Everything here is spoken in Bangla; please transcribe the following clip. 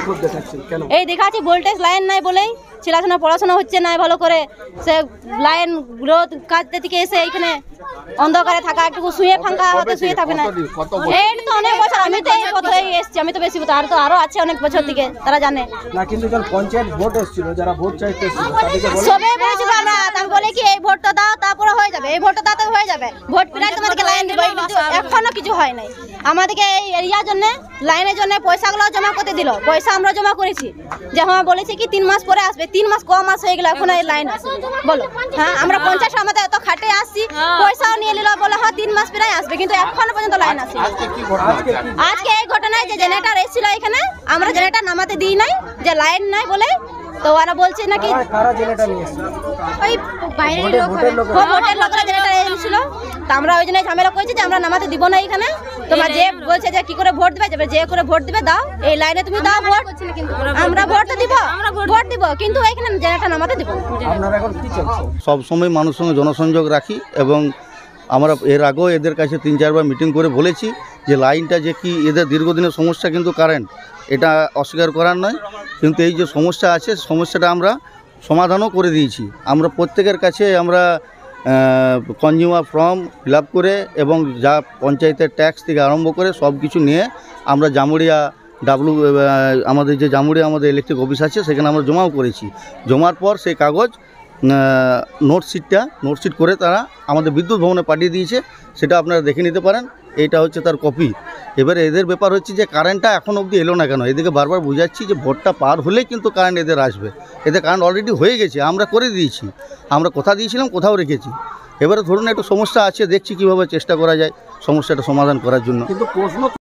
বিক্ষোভ দেখাচ্ছেন কেন এই দেখাচ্ছি ভোল্টেজ লাইন নাই বলেই ছেলাশোনা পড়াশোনা হচ্ছে না ভালো করে সে লাইন গ্রোথ কাজ থেকে এসে এইখানে অন্ধকারে থাকা একটু শুয়ে ফাঁকা হতে শুয়ে থাকে না এই তো অনেক বছর আমি তো এই কথাই এসেছি আমি তো বেশি আর তো আরো আছে অনেক বছর থেকে তারা জানে না কিন্তু যখন পঞ্চায়েত ভোট এসেছিল যারা ভোট চাইতে সবে বলেছিল আমরা তার বলে কি এই ভোটটা দাও তারপরে হয়ে যাবে এই ভোটটা দাও তো হয়ে যাবে ভোট মানে পিরাই তোমাদেরকে লাইন দিব এখনো কিছু হয় নাই আমাদেরকে এই এরিয়ার জন্য লাইনের জন্য পয়সাগুলো জমা করতে দিল পয়সা আমরা জমা করেছি যে হ্যাঁ বলেছি কি তিন মাস পরে আসবে তিন মাস ক মাস হয়ে গেল এখন এই লাইন বলো হ্যাঁ আমরা পঞ্চাশ আমাদের এত খাটে আসছি পয়সাও নিয়ে নিল বলে হ্যাঁ তিন মাস পরে আসবে কিন্তু এখনো পর্যন্ত লাইন আসে আজকে এই ঘটনায় যে জেনারেটার এসেছিল এখানে আমরা জেনারেটার নামাতে দিই নাই যে লাইন নাই বলে তো ওরা বলছে নাকি ওই বাইরের লোক ভোটের লোকরা হ্যাঁ, জেনারেটার এনেছিল তা আমরা ওই জন্য ঝামেলা করছি যে আমরা নামাতে দিব না এখানে তোমার যে বলছে যে কি করে ভোট দেবে যে করে ভোট দিবে দাও এই লাইনে তুমি দাও ভোট আমরা ভোট তো দিব ভোট দিব কিন্তু এখানে জায়গাটা নামাতে দিব সময় মানুষের সঙ্গে জনসংযোগ রাখি এবং আমরা এর আগেও এদের কাছে তিন চারবার মিটিং করে বলেছি যে লাইনটা যে কি এদের দীর্ঘদিনের সমস্যা কিন্তু কারেন্ট এটা অস্বীকার করার নয় কিন্তু এই যে সমস্যা আছে সমস্যাটা আমরা সমাধানও করে দিয়েছি আমরা প্রত্যেকের কাছে আমরা কনজিউমার ফর্ম ফিল করে এবং যা পঞ্চায়েতের ট্যাক্স থেকে আরম্ভ করে সব কিছু নিয়ে আমরা জামুড়িয়া ডাব্লু আমাদের যে জামুড়িয়া আমাদের ইলেকট্রিক অফিস আছে সেখানে আমরা জমাও করেছি জমার পর সেই কাগজ নোট নোটশিট নোট করে তারা আমাদের বিদ্যুৎ ভবনে পাঠিয়ে দিয়েছে সেটা আপনারা দেখে নিতে পারেন এইটা হচ্ছে তার কপি এবার এদের ব্যাপার হচ্ছে যে কারেন্টটা এখন অবধি এলো না কেন এদেরকে বারবার বোঝাচ্ছি যে ভোটটা পার হলেই কিন্তু কারেন্ট এদের আসবে এদের কারেন্ট অলরেডি হয়ে গেছে আমরা করে দিয়েছি আমরা কোথা দিয়েছিলাম কোথাও রেখেছি এবারে ধরুন একটু সমস্যা আছে দেখছি কিভাবে চেষ্টা করা যায় সমস্যাটা সমাধান করার জন্য কিন্তু প্রশ্ন